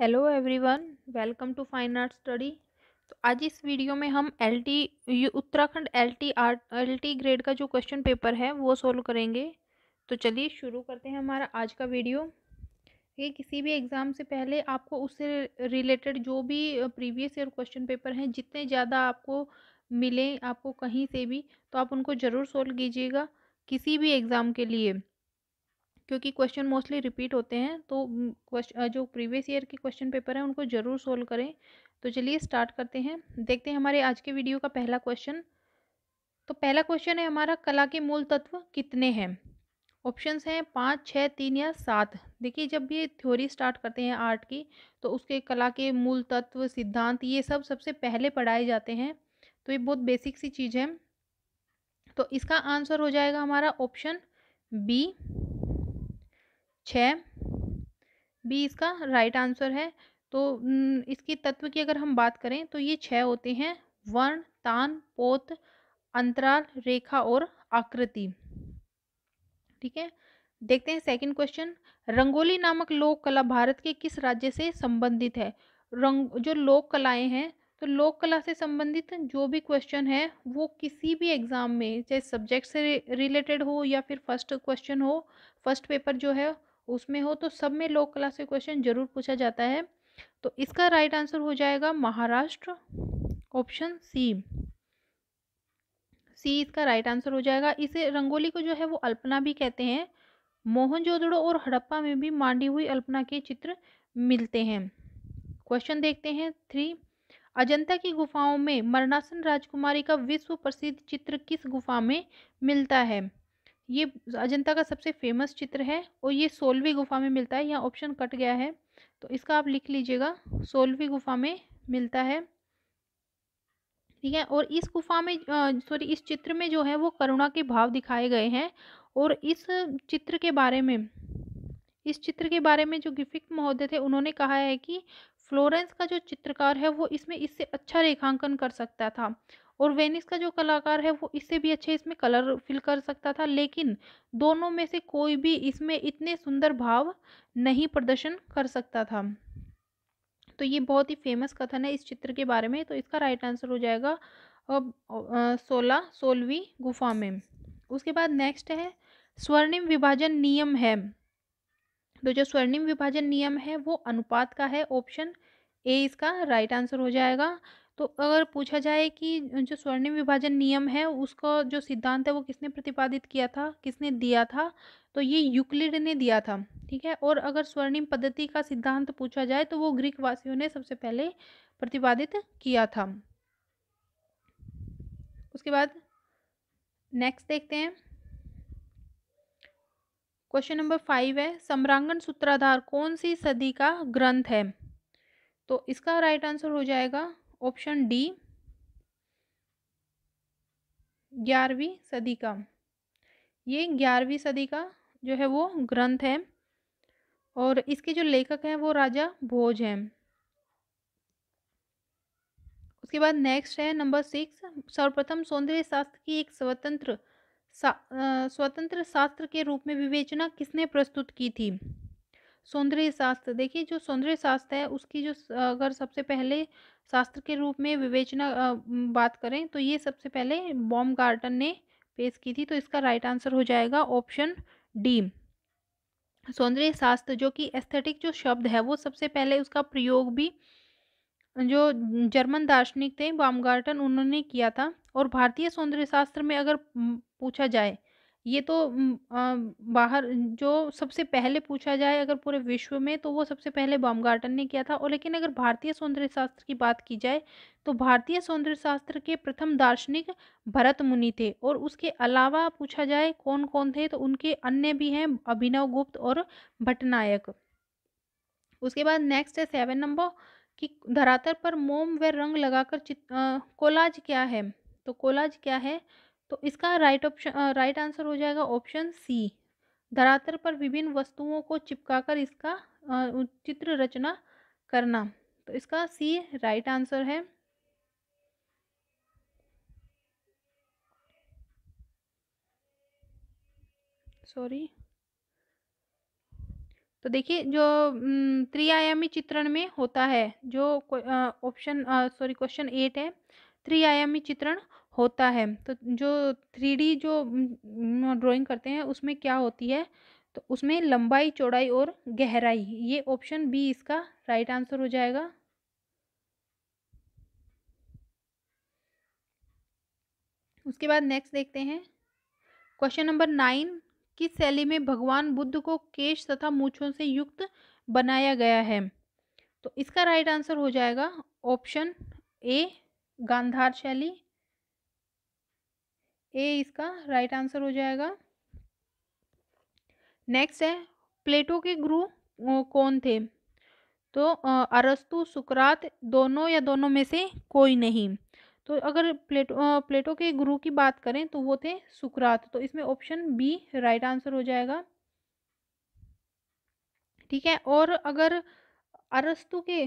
hello everyone welcome to fine art study तो आज इस वीडियो में हम L T Uttarakhand L T art L T grade का जो क्वेश्चन पेपर है वो सोल्व करेंगे तो चलिए शुरू करते हैं हमारा आज का वीडियो ये किसी भी एग्ज़ाम से पहले आपको उससे रिलेटेड जो भी प्रीवियस ईयर क्वेश्चन पेपर हैं जितने ज़्यादा आपको मिलें आपको कहीं से भी तो आप उनको ज़रूर सोल्व कीजिएगा किसी भी एग्ज़ाम के लिए क्योंकि क्वेश्चन मोस्टली रिपीट होते हैं तो क्वेश्चन जो प्रीवियस ईयर के क्वेश्चन पेपर हैं उनको ज़रूर सोल्व करें तो चलिए स्टार्ट करते हैं देखते हैं हमारे आज के वीडियो का पहला क्वेश्चन तो पहला क्वेश्चन है हमारा कला के मूल तत्व कितने हैं ऑप्शंस हैं पाँच छः तीन या सात देखिए जब भी थ्योरी स्टार्ट करते हैं आर्ट की तो उसके कला के मूल तत्व सिद्धांत ये सब सबसे पहले पढ़ाए जाते हैं तो ये बहुत बेसिक सी चीज़ है तो इसका आंसर हो जाएगा हमारा ऑप्शन बी छः बी इसका राइट आंसर है तो इसके तत्व की अगर हम बात करें तो ये छः होते हैं वर्ण तान पोत अंतराल रेखा और आकृति ठीक है देखते हैं सेकंड क्वेश्चन रंगोली नामक लोक कला भारत के किस राज्य से संबंधित है रंग जो लोक कलाएं हैं तो लोक कला से संबंधित जो भी क्वेश्चन है वो किसी भी एग्ज़ाम में चाहे सब्जेक्ट से रिलेटेड हो या फिर फर्स्ट क्वेश्चन हो फर्स्ट पेपर जो है उसमें हो तो सब में लोक कला से क्वेश्चन जरूर पूछा जाता है तो इसका राइट आंसर हो जाएगा महाराष्ट्र ऑप्शन सी सी इसका राइट आंसर हो जाएगा इसे रंगोली को जो है वो अल्पना भी कहते हैं मोहनजोदड़ो और हड़प्पा में भी मांडी हुई अल्पना के चित्र मिलते हैं क्वेश्चन देखते हैं थ्री अजंता की गुफाओं में मरणासन राजकुमारी का विश्व प्रसिद्ध चित्र किस गुफा में मिलता है ये अजंता का सबसे फेमस चित्र है और ये सोलवी गुफा में मिलता है यहाँ ऑप्शन कट गया है तो इसका आप लिख लीजिएगा सोलवी गुफा में मिलता है ठीक है और इस गुफा में सॉरी इस चित्र में जो है वो करुणा के भाव दिखाए गए हैं और इस चित्र के बारे में इस चित्र के बारे में जो गिफिक महोदय थे उन्होंने कहा है कि फ्लोरेंस का जो चित्रकार है वो इसमें इससे अच्छा रेखांकन कर सकता था और वेनिस का जो कलाकार है वो इससे भी अच्छे इसमें कलर फिल कर सकता था लेकिन दोनों में से कोई भी इसमें इतने सुंदर भाव नहीं प्रदर्शन कर सकता था तो ये बहुत ही फेमस कथन है इस चित्र के बारे में तो इसका राइट आंसर हो जाएगा अब सोलह सोलहवीं गुफा में उसके बाद नेक्स्ट है स्वर्णिम विभाजन नियम है तो जो स्वर्णिम विभाजन नियम है वो अनुपात का है ऑप्शन ए इसका राइट आंसर हो जाएगा तो अगर पूछा जाए कि जो स्वर्णिम विभाजन नियम है उसका जो सिद्धांत है वो किसने प्रतिपादित किया था किसने दिया था तो ये यूक्लिड ने दिया था ठीक है और अगर स्वर्णिम पद्धति का सिद्धांत पूछा जाए तो वो ग्रीक वासियों ने सबसे पहले प्रतिपादित किया था उसके बाद नेक्स्ट देखते हैं क्वेश्चन नंबर फाइव है सम्रांगण सूत्राधार कौन सी सदी का ग्रंथ है तो इसका राइट आंसर हो जाएगा ऑप्शन डी ग्यारहवीं सदी का ये ग्यारहवीं सदी का जो है वो ग्रंथ है और इसके जो लेखक हैं वो राजा भोज हैं उसके बाद नेक्स्ट है नंबर सिक्स सर्वप्रथम सौंदर्य शास्त्र की एक स्वतंत्र सा, स्वतंत्र शास्त्र के रूप में विवेचना किसने प्रस्तुत की थी सौंदर्य शास्त्र देखिए जो सौंदर्य शास्त्र है उसकी जो अगर सबसे पहले शास्त्र के रूप में विवेचना बात करें तो ये सबसे पहले बॉम गार्टन ने पेश की थी तो इसका राइट आंसर हो जाएगा ऑप्शन डी सौंदर्य शास्त्र जो कि एस्थेटिक जो शब्द है वो सबसे पहले उसका प्रयोग भी जो जर्मन दार्शनिक थे गार्टन उन्होंने किया था और भारतीय सौंदर्य शास्त्र में अगर पूछा जाए ये तो बाहर जो सबसे पहले पूछा जाए अगर पूरे विश्व में तो वो सबसे पहले बामगार्टन ने किया था और लेकिन अगर भारतीय सौंदर्य शास्त्र की बात की जाए तो भारतीय सौंदर्य शास्त्र के प्रथम दार्शनिक भरत मुनि थे और उसके अलावा पूछा जाए कौन कौन थे तो उनके अन्य भी हैं अभिनव गुप्त और भटनायक उसके बाद नेक्स्ट है सेवन नंबर कि धरातल पर मोम व रंग लगाकर चित कोलाज क्या है तो कोलाज क्या है तो इसका राइट ऑप्शन राइट आंसर हो जाएगा ऑप्शन सी धरातल पर विभिन्न वस्तुओं को चिपकाकर इसका चित्र रचना करना तो इसका सी राइट आंसर है सॉरी तो देखिए जो त्रिआयामी चित्रण में होता है जो ऑप्शन सॉरी क्वेश्चन एट है त्रिआयामी चित्रण होता है तो जो थ्री डी जो ड्राइंग करते हैं उसमें क्या होती है तो उसमें लंबाई चौड़ाई और गहराई ये ऑप्शन बी इसका राइट आंसर हो जाएगा उसके बाद नेक्स्ट देखते हैं क्वेश्चन नंबर नाइन किस शैली में भगवान बुद्ध को केश तथा मूछों से युक्त बनाया गया है तो इसका राइट आंसर हो जाएगा ऑप्शन ए गांधार शैली ए इसका राइट right आंसर हो जाएगा नेक्स्ट है प्लेटो के गुरु कौन थे तो अरस्तु सुकरात दोनों या दोनों में से कोई नहीं तो अगर प्लेटो प्लेटो के गुरु की बात करें तो वो थे सुकरात तो इसमें ऑप्शन बी राइट आंसर हो जाएगा ठीक है और अगर अरस्तु के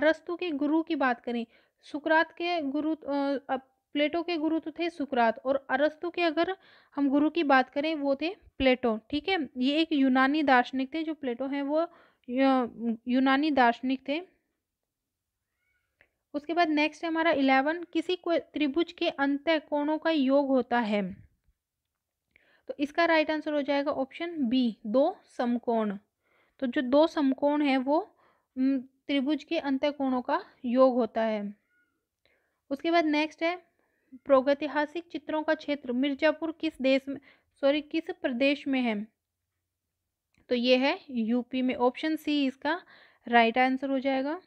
अरस्तु के गुरु की बात करें सुकरात के गुरु प्लेटो के गुरु तो थे सुकरात और अरस्तु के अगर हम गुरु की बात करें वो थे प्लेटो ठीक है ये एक यूनानी दार्शनिक थे जो प्लेटो हैं वो यूनानी दार्शनिक थे उसके बाद नेक्स्ट है हमारा इलेवन किसी को त्रिभुज के अंत कोणों का योग होता है तो इसका राइट आंसर हो जाएगा ऑप्शन बी दो समकोण तो जो दो समकोण है वो त्रिभुज के अंत कोणों का योग होता है उसके बाद नेक्स्ट है प्रागैतिहासिक चित्रों का क्षेत्र मिर्जापुर किस देश में सॉरी किस प्रदेश में है तो ये है यूपी में ऑप्शन सी इसका राइट आंसर हो जाएगा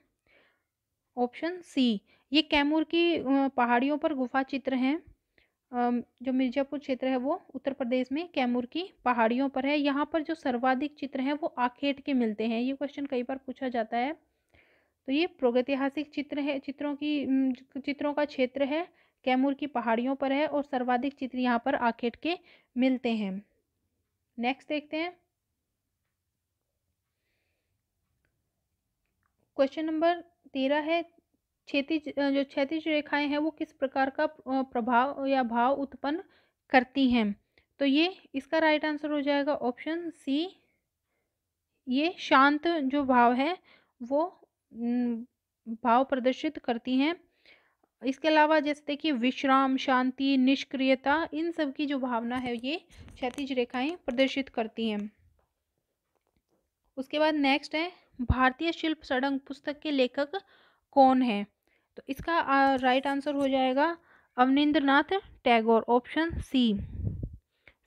ऑप्शन सी ये कैमूर की पहाड़ियों पर गुफा चित्र हैं जो मिर्जापुर क्षेत्र है वो उत्तर प्रदेश में कैमूर की पहाड़ियों पर है यहाँ पर जो सर्वाधिक चित्र हैं वो आखेट के मिलते हैं ये क्वेश्चन कई बार पूछा जाता है तो ये प्रागैतिहासिक चित्र है चित्रों की चित्रों का क्षेत्र है कैमूर की पहाड़ियों पर है और सर्वाधिक चित्र यहाँ पर आखेट के मिलते हैं नेक्स्ट देखते हैं क्वेश्चन नंबर तेरह है क्षतिज जो क्षतिज रेखाएं हैं वो किस प्रकार का प्रभाव या भाव उत्पन्न करती हैं तो ये इसका राइट आंसर हो जाएगा ऑप्शन सी ये शांत जो भाव है वो भाव प्रदर्शित करती हैं इसके अलावा जैसे देखिए विश्राम शांति निष्क्रियता इन सब की जो भावना है ये क्षतिज रेखाएं प्रदर्शित करती हैं उसके बाद नेक्स्ट है भारतीय शिल्प सड़ंग पुस्तक के लेखक कौन है तो इसका राइट आंसर हो जाएगा Abanindra Nath Tagore option C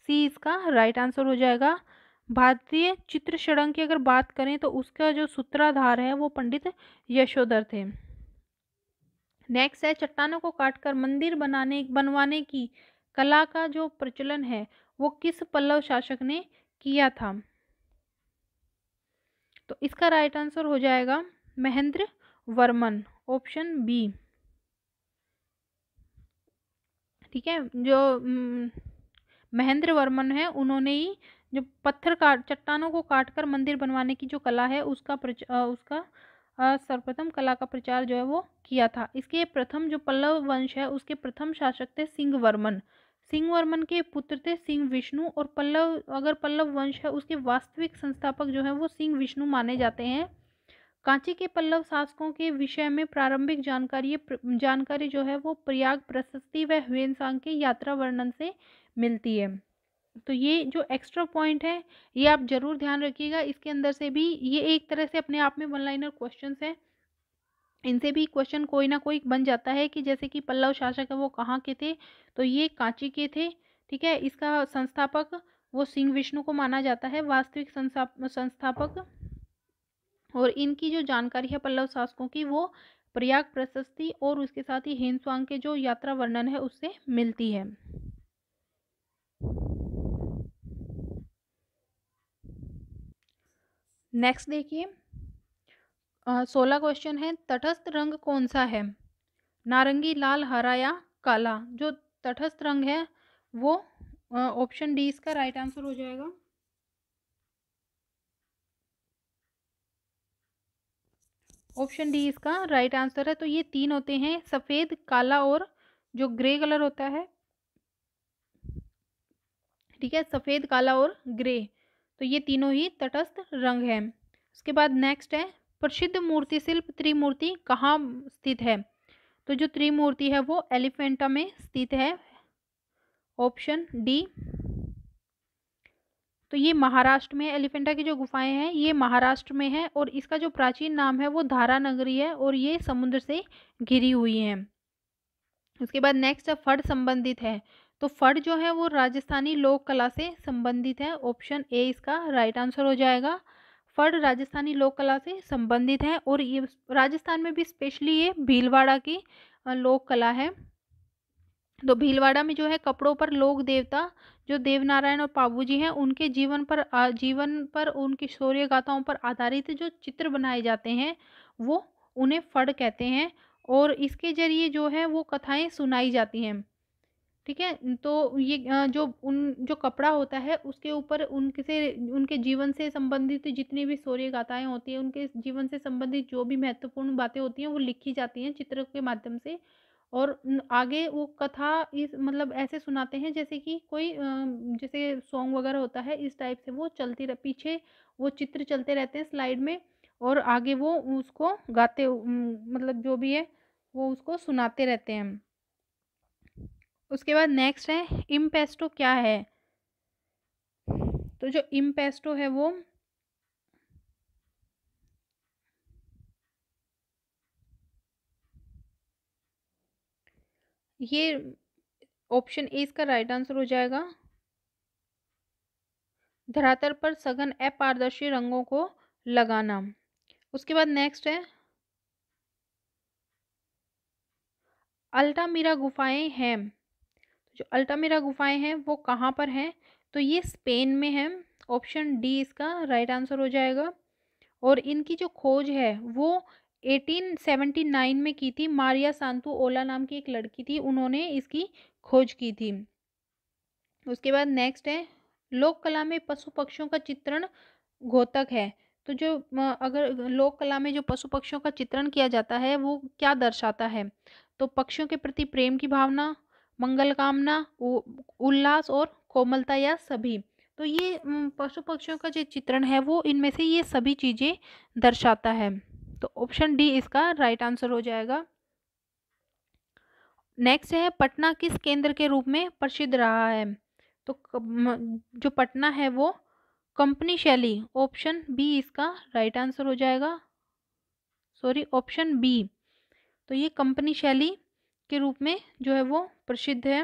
C इसका राइट आंसर हो जाएगा भारतीय चित्र सड़ंग की अगर बात करें तो उसका जो सूत्राधार है वो पंडित यशोधर थे नेक्स्ट है चट्टानों को काटकर मंदिर बनाने बनवाने की कला का जो प्रचलन है वो किस पल्लव शासक ने किया था तो इसका राइट आंसर हो जाएगा महेंद्र वर्मन ऑप्शन बी ठीक है जो महेंद्र वर्मन है उन्होंने ही जो पत्थर काट चट्टानों को काटकर मंदिर बनवाने की जो कला है उसका प्रच उसका सर्वप्रथम कला का प्रचार जो है वो किया था इसके प्रथम जो पल्लव वंश है उसके प्रथम शासक थे सिंह वर्मन सिंह वर्मन के पुत्र थे सिंह विष्णु और पल्लव अगर पल्लव वंश है उसके वास्तविक संस्थापक जो है वो सिंह विष्णु माने जाते हैं कांची के पल्लव शासकों के विषय में प्रारंभिक जानकारी जानकारी जो है वो प्रयाग प्रशस्ति व हुएनसांग के यात्रा वर्णन से मिलती है तो ये जो एक्स्ट्रा पॉइंट है ये आप ज़रूर ध्यान रखिएगा इसके अंदर से भी ये एक तरह से अपने आप में वन लाइनर क्वेश्चन है इनसे भी क्वेश्चन कोई ना कोई बन जाता है कि जैसे कि पल्लव शासक है वो कहाँ के थे तो ये कांची के थे ठीक है इसका संस्थापक वो सिंह विष्णु को माना जाता है वास्तविक संस्थापक और इनकी जो जानकारी है पल्लव शासकों की वो प्रयाग प्रशस्ति और उसके साथ ही हेनस्वांग के जो यात्रा वर्णन है उससे मिलती है नेक्स्ट देखिए सोलह क्वेश्चन है तटस्थ रंग कौन सा है नारंगी लाल हरा या काला जो तटस्थ रंग है वो ऑप्शन डी इसका राइट आंसर हो जाएगा ऑप्शन डी इसका राइट आंसर है तो ये तीन होते हैं सफ़ेद काला और जो ग्रे कलर होता है ठीक है सफ़ेद काला और ग्रे तो ये तीनों ही तटस्थ रंग है उसके बाद नेक्स्ट है प्रसिद्ध मूर्ति शिल्प त्रिमूर्ति कहाँ स्थित है तो जो त्रिमूर्ति है वो एलिफेंटा में स्थित है ऑप्शन डी तो ये महाराष्ट्र में एलिफेंटा की जो गुफाएं हैं ये महाराष्ट्र में है और इसका जो प्राचीन नाम है वो धारा नगरी है और ये समुद्र से घिरी हुई है उसके बाद नेक्स्ट फट संबंधित है तो फट जो है वो राजस्थानी लोक कला से संबंधित है ऑप्शन ए इसका राइट आंसर हो जाएगा फट राजस्थानी लोक कला से संबंधित है और ये राजस्थान में भी स्पेशली ये भीलवाड़ा की लोक कला है तो भीलवाड़ा में जो है कपड़ों पर लोक देवता जो देवनारायण और पाबू जी हैं उनके जीवन पर जीवन पर उनकी शौर्य गाथाओं पर आधारित जो चित्र बनाए जाते हैं वो उन्हें फड़ कहते हैं और इसके जरिए जो है वो कथाएं सुनाई जाती हैं ठीक है तो ये जो उन जो कपड़ा होता है उसके ऊपर उनसे उनके जीवन से संबंधित जितनी भी सौर्य गाथाएँ होती हैं उनके जीवन से संबंधित जो भी महत्वपूर्ण बातें होती हैं वो लिखी जाती हैं चित्र के माध्यम से और आगे वो कथा इस मतलब ऐसे सुनाते हैं जैसे कि कोई जैसे सॉन्ग वगैरह होता है इस टाइप से वो चलती रह पीछे वो चित्र चलते रहते हैं स्लाइड में और आगे वो उसको गाते मतलब जो भी है वो उसको सुनाते रहते हैं उसके बाद नेक्स्ट है इम्पेस्टो क्या है तो जो इम्पेस्टो है वो ये ऑप्शन ए इसका राइट आंसर हो जाएगा धरातल पर सघन अपारदर्शी रंगों को लगाना उसके बाद नेक्स्ट है अल्टामीरा गुफाएं हैं जो अल्टामिरा गुफाएं हैं वो कहाँ पर हैं तो ये स्पेन में हैं ऑप्शन डी इसका राइट आंसर हो जाएगा और इनकी जो खोज है वो 1879 में की थी मारिया सांतु ओला नाम की एक लड़की थी उन्होंने इसकी खोज की थी उसके बाद नेक्स्ट है लोक कला में पशु पक्षियों का चित्रण घोतक है तो जो अगर लोक कला में जो पशु पक्षियों का चित्रण किया जाता है वो क्या दर्शाता है तो पक्षियों के प्रति प्रेम की भावना मंगल कामना उल्लास और कोमलता या सभी तो ये पशु पक्षियों का जो चित्रण है वो इनमें से ये सभी चीज़ें दर्शाता है तो ऑप्शन डी इसका राइट आंसर हो जाएगा नेक्स्ट है पटना किस केंद्र के रूप में प्रसिद्ध रहा है तो जो पटना है वो कंपनी शैली ऑप्शन बी इसका राइट आंसर हो जाएगा सॉरी ऑप्शन बी तो ये कंपनी शैली के रूप में जो है वो प्रसिद्ध है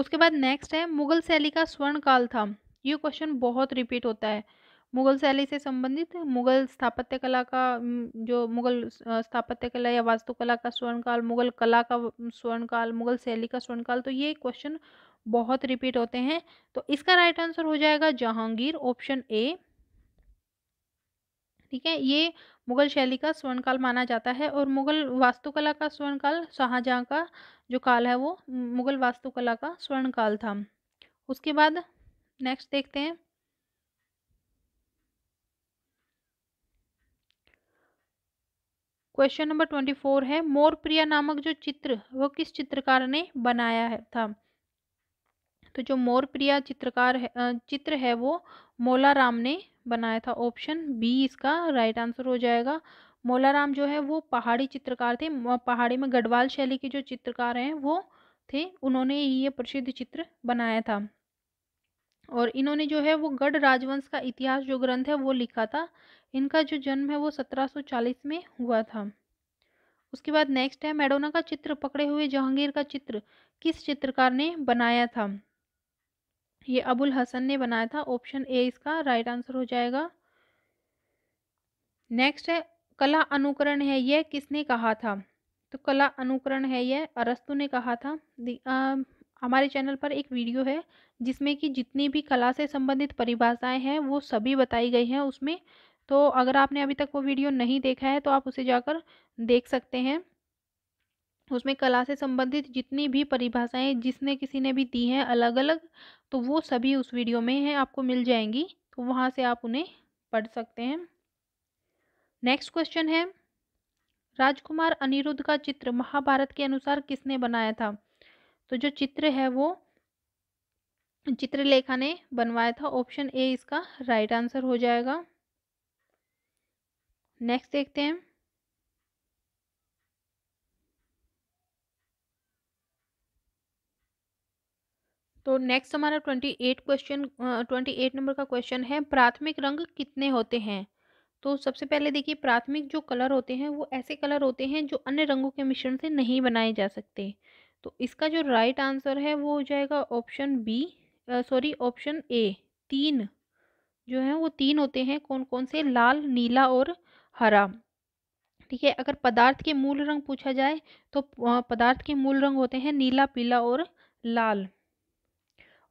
उसके बाद नेक्स्ट है मुगल शैली का स्वर्ण काल था ये क्वेश्चन बहुत रिपीट होता है मुगल शैली से संबंधित मुगल स्थापत्य कला का जो मुगल स्थापत्य कला या वास्तुकला का स्वर्ण काल मुगल कला का स्वर्ण काल मुगल शैली का स्वर्ण काल तो ये क्वेश्चन बहुत रिपीट होते हैं तो इसका राइट आंसर हो जाएगा जहांगीर ऑप्शन ए ठीक है ये मुगल शैली का स्वर्णकाल माना जाता है और मुगल वास्तुकला का स्वर्णकाल शाहजहाँ का जो काल है वो मुगल वास्तुकला का स्वर्णकाल था उसके बाद नेक्स्ट देखते हैं क्वेश्चन नंबर ट्वेंटी फोर है मोर प्रिया नामक जो चित्र वो किस चित्रकार ने बनाया है था तो जो मोर प्रिया चित्रकार है चित्र है वो मोलाराम ने बनाया था ऑप्शन बी इसका राइट आंसर हो जाएगा मोलाराम जो है वो पहाड़ी चित्रकार थे पहाड़ी में गढ़वाल शैली के जो चित्रकार हैं वो थे उन्होंने ये प्रसिद्ध चित्र बनाया था और इन्होंने जो है वो गढ़ राजवंश का इतिहास जो ग्रंथ है वो लिखा था इनका जो जन्म है वो 1740 में हुआ था उसके बाद नेक्स्ट है मैडोना का चित्र पकड़े हुए जहांगीर का चित्र किस चित्रकार ने बनाया था ये अबुल हसन ने बनाया था ऑप्शन ए इसका राइट आंसर हो जाएगा नेक्स्ट है कला अनुकरण है यह किसने कहा था तो कला अनुकरण है यह अरस्तु ने कहा था हमारे चैनल पर एक वीडियो है जिसमें कि जितनी भी कला से संबंधित परिभाषाएं हैं वो सभी बताई गई हैं उसमें तो अगर आपने अभी तक वो वीडियो नहीं देखा है तो आप उसे जाकर देख सकते हैं उसमें कला से संबंधित जितनी भी परिभाषाएं जिसने किसी ने भी दी हैं अलग अलग तो वो सभी उस वीडियो में हैं आपको मिल जाएंगी तो वहाँ से आप उन्हें पढ़ सकते हैं नेक्स्ट क्वेश्चन है राजकुमार अनिरुद्ध का चित्र महाभारत के अनुसार किसने बनाया था तो जो चित्र है वो चित्रलेखा ने बनवाया था ऑप्शन ए इसका राइट आंसर हो जाएगा नेक्स्ट देखते हैं तो नेक्स्ट हमारा twenty eight question twenty eight number का क्वेश्चन है प्राथमिक रंग कितने होते हैं तो सबसे पहले देखिए प्राथमिक जो कलर होते हैं वो ऐसे कलर होते हैं जो अन्य रंगों के मिश्रण से नहीं बनाए जा सकते तो इसका जो राइट आंसर है वो हो जाएगा option B sorry option A तीन जो है वो तीन होते हैं कौन कौन से लाल नीला और हरा ठीक है अगर पदार्थ के मूल रंग पूछा जाए तो पदार्थ के मूल रंग होते हैं नीला पीला और लाल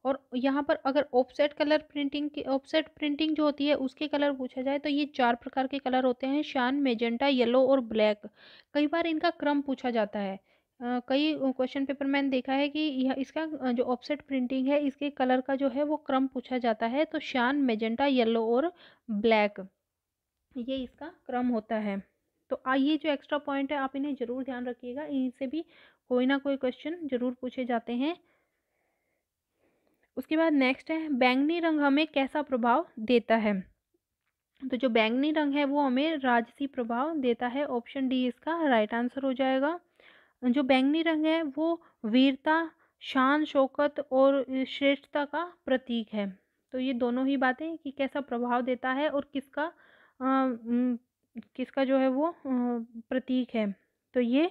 और यहाँ पर अगर ऑफसेट कलर प्रिंटिंग की ऑफसेट प्रिंटिंग जो होती है उसके कलर पूछा जाए तो ये चार प्रकार के कलर होते हैं शान मेजेंटा येलो और ब्लैक कई बार इनका क्रम पूछा जाता है Uh, कई क्वेश्चन पेपर मैंने देखा है कि यह इसका जो ऑफसेट प्रिंटिंग है इसके कलर का जो है वो क्रम पूछा जाता है तो शान मेजेंटा येलो और ब्लैक ये इसका क्रम होता है तो आइए जो एक्स्ट्रा पॉइंट है आप इन्हें ज़रूर ध्यान रखिएगा इनसे भी कोई ना कोई क्वेश्चन ज़रूर पूछे जाते हैं उसके बाद नेक्स्ट है बैंगनी रंग हमें कैसा प्रभाव देता है तो जो बैंगनी रंग है वो हमें राजसी प्रभाव देता है ऑप्शन डी इसका राइट आंसर हो जाएगा जो बैंगनी रंग है वो वीरता शान शौकत और श्रेष्ठता का प्रतीक है तो ये दोनों ही बातें कि कैसा प्रभाव देता है और किसका आ, किसका जो है वो प्रतीक है तो ये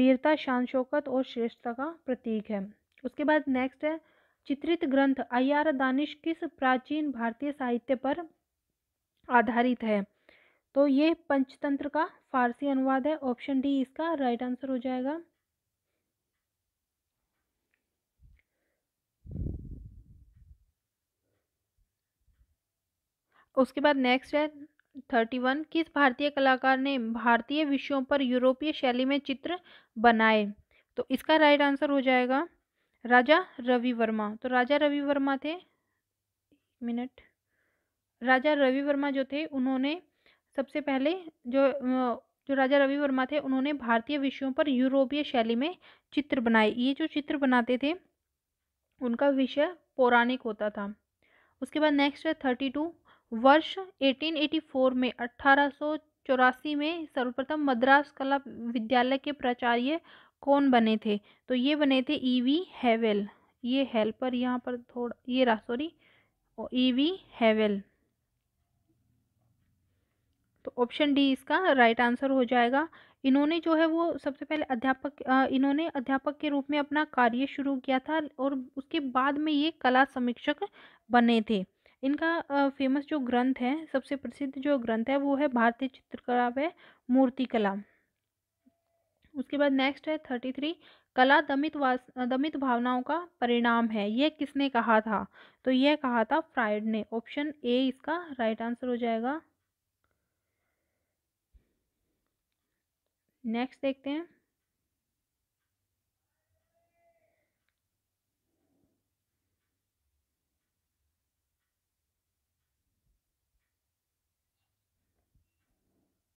वीरता शान शौकत और श्रेष्ठता का प्रतीक है उसके बाद नेक्स्ट है चित्रित ग्रंथ अयार दानिश किस प्राचीन भारतीय साहित्य पर आधारित है तो ये पंचतंत्र का फारसी अनुवाद है ऑप्शन डी इसका राइट आंसर हो जाएगा उसके बाद नेक्स्ट है थर्टी वन किस भारतीय कलाकार ने भारतीय विषयों पर यूरोपीय शैली में चित्र बनाए तो इसका राइट आंसर हो जाएगा राजा रवि वर्मा तो राजा रवि वर्मा थे मिनट राजा रवि वर्मा जो थे उन्होंने सबसे पहले जो जो राजा रवि वर्मा थे उन्होंने भारतीय विषयों पर यूरोपीय शैली में चित्र बनाए ये जो चित्र बनाते थे उनका विषय पौराणिक होता था उसके बाद नेक्स्ट है थर्टी टू वर्ष 1884 में अट्ठारह सौ चौरासी में सर्वप्रथम मद्रास कला विद्यालय के प्राचार्य कौन बने थे तो ये बने थे ईवी e हैवेल ये हेल्पर यहाँ पर थोड़ा ये रहा सॉरी ईवी हैवेल तो ऑप्शन डी इसका राइट आंसर हो जाएगा इन्होंने जो है वो सबसे पहले अध्यापक इन्होंने अध्यापक के रूप में अपना कार्य शुरू किया था और उसके बाद में ये कला समीक्षक बने थे इनका फेमस जो ग्रंथ है सबसे प्रसिद्ध जो ग्रंथ है वो है भारतीय चित्रकला व मूर्तिकला उसके बाद नेक्स्ट है थर्टी थ्री कला दमित वास दमित भावनाओं का परिणाम है यह किसने कहा था तो यह कहा था फ्राइड ने ऑप्शन ए इसका राइट आंसर हो जाएगा नेक्स्ट देखते हैं